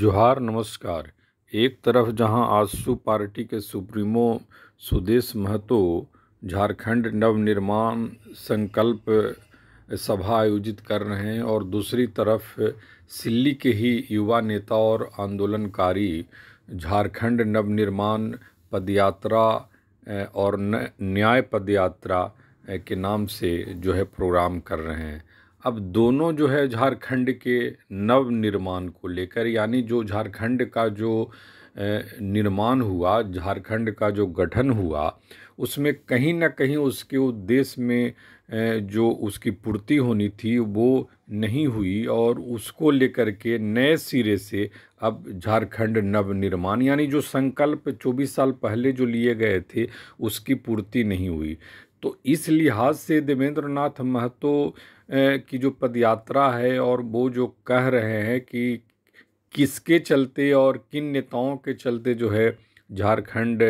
जोहार नमस्कार एक तरफ जहां आजसू पार्टी के सुप्रीमो सुदेश महतो झारखंड नवनिर्माण संकल्प सभा आयोजित कर रहे हैं और दूसरी तरफ सिल्ली के ही युवा नेता और आंदोलनकारी झारखंड नवनिर्माण पदयात्रा और न्याय पदयात्रा के नाम से जो है प्रोग्राम कर रहे हैं अब दोनों जो है झारखंड के नवनिर्माण को लेकर यानी जो झारखंड का जो निर्माण हुआ झारखंड का जो गठन हुआ उसमें कहीं ना कहीं उसके उद्देश्य में जो उसकी पूर्ति होनी थी वो नहीं हुई और उसको लेकर के नए सिरे से अब झारखंड नवनिर्माण यानी जो संकल्प 24 साल पहले जो लिए गए थे उसकी पूर्ति नहीं हुई तो इस लिहाज से देवेंद्र नाथ महतो की जो पदयात्रा है और वो जो कह रहे हैं कि किसके चलते और किन नेताओं के चलते जो है झारखंड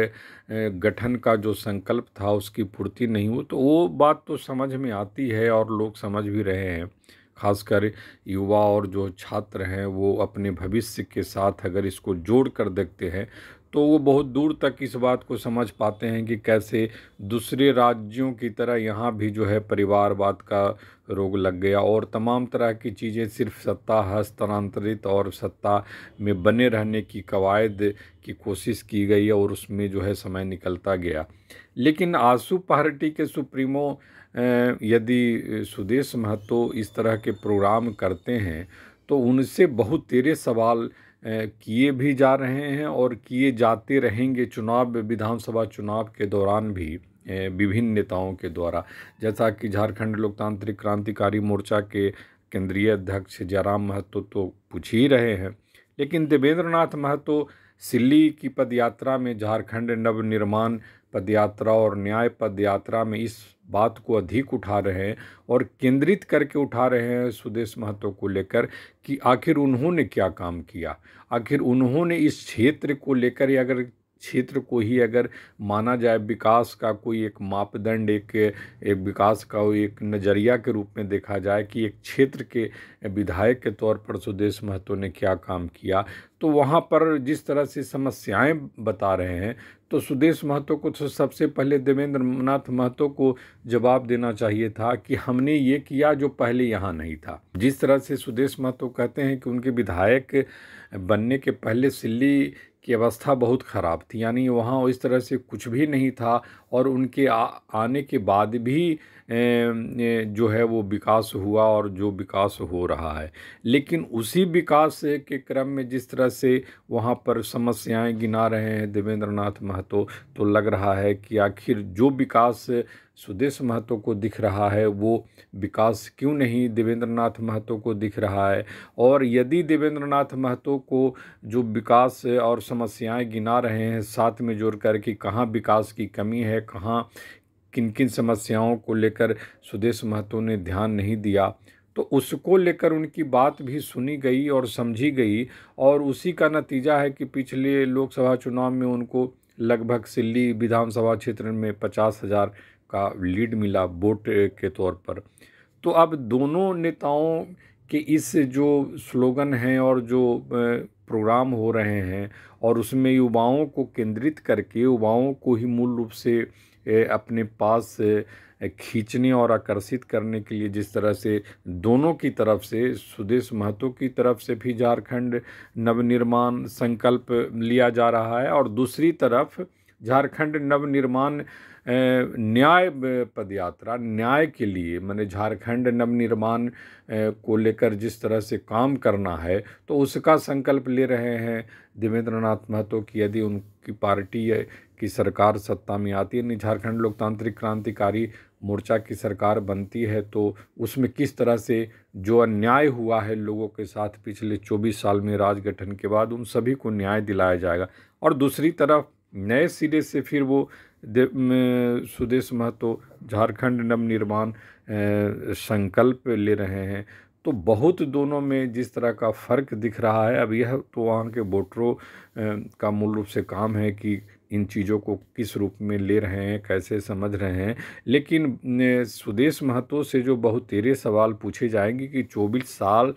गठन का जो संकल्प था उसकी पूर्ति नहीं हुई तो वो बात तो समझ में आती है और लोग समझ भी रहे हैं खासकर युवा और जो छात्र हैं वो अपने भविष्य के साथ अगर इसको जोड़ कर देखते हैं तो वो बहुत दूर तक इस बात को समझ पाते हैं कि कैसे दूसरे राज्यों की तरह यहाँ भी जो है परिवारवाद का रोग लग गया और तमाम तरह की चीज़ें सिर्फ सत्ता हस्तांतरित और सत्ता में बने रहने की कवायद की कोशिश की गई और उसमें जो है समय निकलता गया लेकिन आंसू पार्टी के सुप्रीमो यदि सुदेश महतो इस तरह के प्रोग्राम करते हैं तो उनसे बहुत तेरे सवाल किए भी जा रहे हैं और किए जाते रहेंगे चुनाव विधानसभा चुनाव के दौरान भी विभिन्न नेताओं के द्वारा जैसा कि झारखंड लोकतांत्रिक क्रांतिकारी मोर्चा के केंद्रीय अध्यक्ष जयराम महतो तो पूछ ही रहे हैं लेकिन देवेंद्र नाथ महतो सिल्ली की पदयात्रा में झारखंड नवनिर्माण पदयात्रा और न्याय पदयात्रा में इस बात को अधिक उठा रहे हैं और केंद्रित करके उठा रहे हैं सुदेश महतो को लेकर कि आखिर उन्होंने क्या काम किया आखिर उन्होंने इस क्षेत्र को लेकर अगर क्षेत्र को ही अगर माना जाए विकास का कोई एक मापदंड एक एक विकास का एक नज़रिया के रूप में देखा जाए कि एक क्षेत्र के विधायक के तौर पर सुदेश महतो ने क्या काम किया तो वहाँ पर जिस तरह से समस्याएं बता रहे हैं तो सुदेश महतो को तो सबसे पहले देवेंद्र नाथ महतो को जवाब देना चाहिए था कि हमने ये किया जो पहले यहाँ नहीं था जिस तरह से सुदेश महतो कहते हैं कि उनके विधायक बनने के पहले सिल्ली की अवस्था बहुत ख़राब थी यानी वहाँ इस तरह से कुछ भी नहीं था और उनके आ, आने के बाद भी जो है वो विकास हुआ और जो विकास हो रहा है लेकिन उसी विकास के क्रम में जिस तरह से वहाँ पर समस्याएं गिना रहे हैं देवेंद्र नाथ महतो तो लग रहा है कि आखिर जो विकास सुदेश महतो को दिख रहा है वो विकास क्यों नहीं देवेंद्र नाथ महतो को दिख रहा है और यदि देवेंद्र नाथ महतो को जो विकास और समस्याएं गिना रहे हैं साथ में जोड़ कर कि कहाँ विकास की कमी है कहाँ किन किन समस्याओं को लेकर सुदेश महतो ने ध्यान नहीं दिया तो उसको लेकर उनकी बात भी सुनी गई और समझी गई और उसी का नतीजा है कि पिछले लोकसभा चुनाव में उनको लगभग सिल्ली विधानसभा क्षेत्र में पचास हज़ार का लीड मिला वोट के तौर पर तो अब दोनों नेताओं के इस जो स्लोगन हैं और जो प्रोग्राम हो रहे हैं और उसमें युवाओं को केंद्रित करके युवाओं को ही मूल रूप से अपने पास खींचने और आकर्षित करने के लिए जिस तरह से दोनों की तरफ से सुदेश महतो की तरफ से भी झारखंड नवनिर्माण संकल्प लिया जा रहा है और दूसरी तरफ झारखंड नवनिर्माण न्याय पदयात्रा न्याय के लिए मैंने झारखंड नवनिर्माण को लेकर जिस तरह से काम करना है तो उसका संकल्प ले रहे हैं देवेंद्र नाथ महतो की यदि उनकी पार्टी की सरकार सत्ता में आती है झारखंड लोकतांत्रिक क्रांतिकारी मोर्चा की सरकार बनती है तो उसमें किस तरह से जो अन्याय हुआ है लोगों के साथ पिछले 24 साल में राजगठन के बाद उन सभी को न्याय दिलाया जाएगा और दूसरी तरफ नए सिरे से फिर वो सुदेश महतो झारखंड नव निर्माण संकल्प ले रहे हैं तो बहुत दोनों में जिस तरह का फ़र्क दिख रहा है अब यह तो वहाँ के वोटरों का मूल रूप से काम है कि इन चीज़ों को किस रूप में ले रहे हैं कैसे समझ रहे हैं लेकिन सुदेश महतो से जो बहुत तेरे सवाल पूछे जाएंगे कि चौबीस साल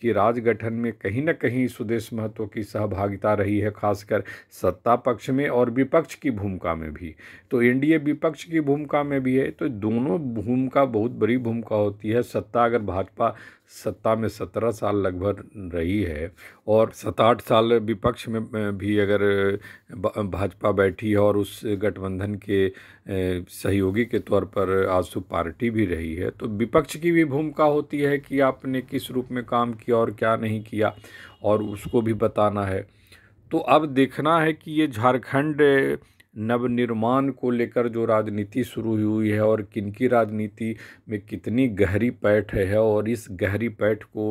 कि राज गठन में कहीं ना कहीं स्वदेश महत्व की सहभागिता रही है खासकर सत्ता पक्ष में और विपक्ष की भूमिका में भी तो एनडीए विपक्ष की भूमिका में भी है तो दोनों भूमिका बहुत बड़ी भूमिका होती है सत्ता अगर भाजपा सत्ता में सत्रह साल लगभग रही है और सात आठ साल विपक्ष में भी अगर भाजपा बैठी है और उस गठबंधन के सहयोगी के तौर पर आजसू पार्टी भी रही है तो विपक्ष की भी भूमिका होती है कि आपने किस रूप में काम किया और क्या नहीं किया और उसको भी बताना है तो अब देखना है कि ये झारखंड नवनिर्माण को लेकर जो राजनीति शुरू हुई है और किन की राजनीति में कितनी गहरी पैठ है और इस गहरी पैठ को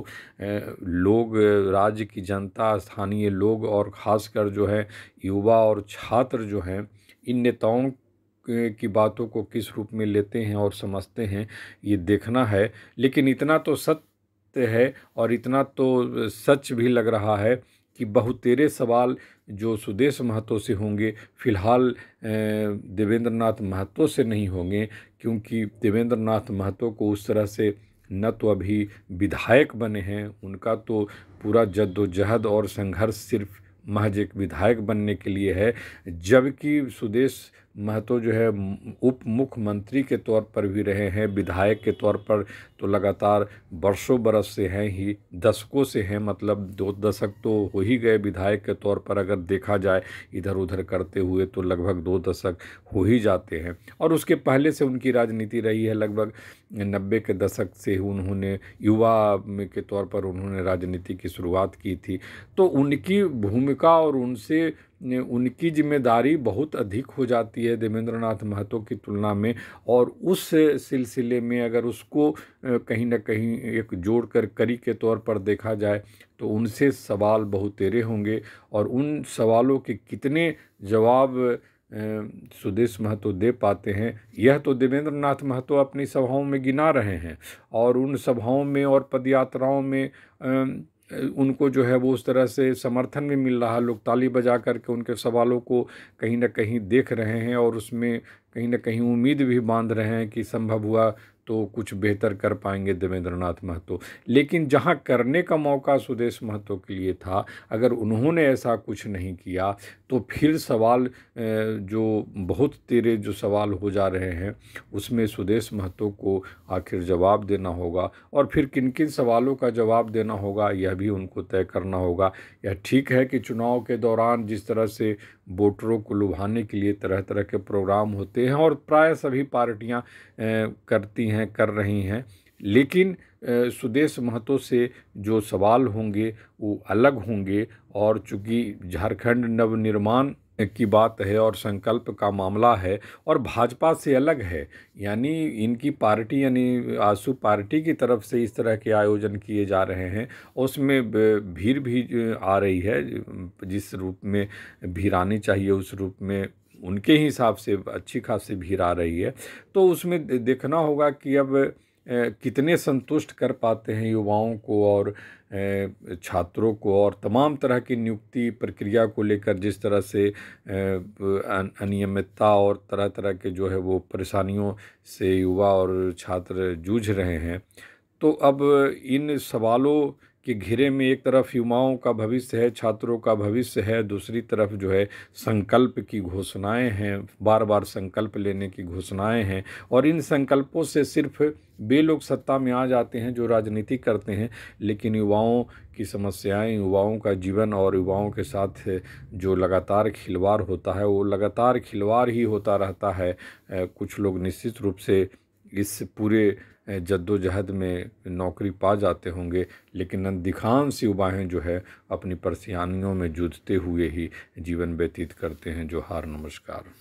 लोग राज्य की जनता स्थानीय लोग और ख़ासकर जो है युवा और छात्र जो हैं इन नेताओं की बातों को किस रूप में लेते हैं और समझते हैं ये देखना है लेकिन इतना तो सत्य है और इतना तो सच भी लग रहा है कि बहुतेरे सवाल जो सुदेश महतो से होंगे फ़िलहाल देवेंद्र नाथ महतो से नहीं होंगे क्योंकि देवेंद्र नाथ महतो को उस तरह से न तो अभी विधायक बने हैं उनका तो पूरा जद्दोजहद और संघर्ष सिर्फ महज एक विधायक बनने के लिए है जबकि सुदेश महतो जो है उप मुख्यमंत्री के तौर पर भी रहे हैं विधायक के तौर पर तो लगातार बरसों बरस से हैं ही दशकों से हैं मतलब दो दशक तो हो ही गए विधायक के तौर पर अगर देखा जाए इधर उधर करते हुए तो लगभग दो दशक हो ही जाते हैं और उसके पहले से उनकी राजनीति रही है लगभग नब्बे के दशक से उन्होंने युवा के तौर पर उन्होंने राजनीति की शुरुआत की थी तो उनकी भूमिका और उनसे उनकी जिम्मेदारी बहुत अधिक हो जाती है देवेंद्र नाथ महतो की तुलना में और उस सिलसिले में अगर उसको कहीं ना कहीं एक जोड़ कर करी के तौर पर देखा जाए तो उनसे सवाल बहुत तेरे होंगे और उन सवालों के कितने जवाब सुदेश महतो दे पाते हैं यह तो देवेंद्र नाथ महतो अपनी सभाओं में गिना रहे हैं और उन सभाओं में और पदयात्राओं में उनको जो है वो उस तरह से समर्थन भी मिल रहा लोग ताली बजा करके उनके सवालों को कहीं ना कहीं देख रहे हैं और उसमें कहीं ना कहीं उम्मीद भी बांध रहे हैं कि संभव हुआ तो कुछ बेहतर कर पाएंगे देवेंद्रनाथ महतो लेकिन जहां करने का मौका सुदेश महतो के लिए था अगर उन्होंने ऐसा कुछ नहीं किया तो फिर सवाल जो बहुत तेरे जो सवाल हो जा रहे हैं उसमें सुदेश महतो को आखिर जवाब देना होगा और फिर किन किन सवालों का जवाब देना होगा यह भी उनको तय करना होगा यह ठीक है कि चुनाव के दौरान जिस तरह से वोटरों को लुभाने के लिए तरह तरह के प्रोग्राम होते हैं और प्राय सभी पार्टियां करती हैं कर रही हैं लेकिन सुदेश महतो से जो सवाल होंगे वो अलग होंगे और चूँकि झारखंड नवनिर्माण की बात है और संकल्प का मामला है और भाजपा से अलग है यानी इनकी पार्टी यानी आंसू पार्टी की तरफ से इस तरह के आयोजन किए जा रहे हैं उसमें भीड़ भी आ रही है जिस रूप में भीड़ आनी चाहिए उस रूप में उनके ही हिसाब से अच्छी खासी भीड़ आ रही है तो उसमें देखना होगा कि अब कितने संतुष्ट कर पाते हैं युवाओं को और छात्रों को और तमाम तरह की नियुक्ति प्रक्रिया को लेकर जिस तरह से अनियमितता और तरह तरह के जो है वो परेशानियों से युवा और छात्र जूझ रहे हैं तो अब इन सवालों कि घिरे में एक तरफ युवाओं का भविष्य है छात्रों का भविष्य है दूसरी तरफ जो है संकल्प की घोषणाएं हैं बार बार संकल्प लेने की घोषणाएं हैं और इन संकल्पों से सिर्फ वे लोग सत्ता में आ जाते हैं जो राजनीति करते हैं लेकिन युवाओं की समस्याएं युवाओं का जीवन और युवाओं के साथ जो लगातार खिलवाड़ होता है वो लगातार खिलवाड़ ही होता रहता है कुछ लोग निश्चित रूप से इस पूरे जद्दोजहद में नौकरी पा जाते होंगे लेकिन सी उबाहें जो है अपनी परसियानियों में जूझते हुए ही जीवन व्यतीत करते हैं जो हार नमस्कार